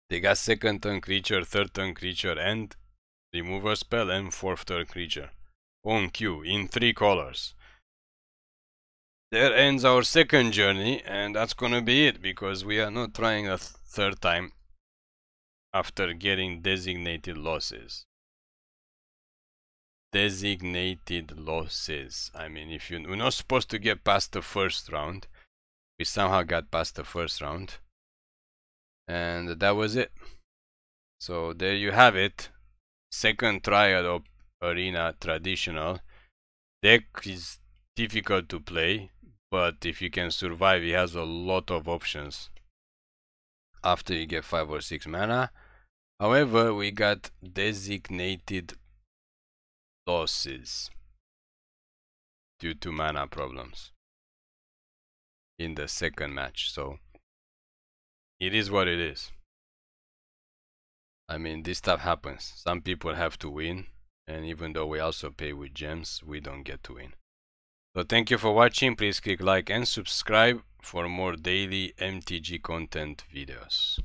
They got second turn creature, third turn creature, and remover spell and fourth turn creature. On Q in three colors. There ends our second journey, and that's gonna be it because we are not trying a th third time after getting designated losses. Designated losses. I mean, if you we're not supposed to get past the first round, we somehow got past the first round and that was it so there you have it second trial of arena traditional deck is difficult to play but if you can survive it has a lot of options after you get 5 or 6 mana however we got designated losses due to mana problems in the second match so it is what it is. I mean, this stuff happens. Some people have to win, and even though we also pay with gems, we don't get to win. So thank you for watching. Please click like and subscribe for more daily MTG content videos.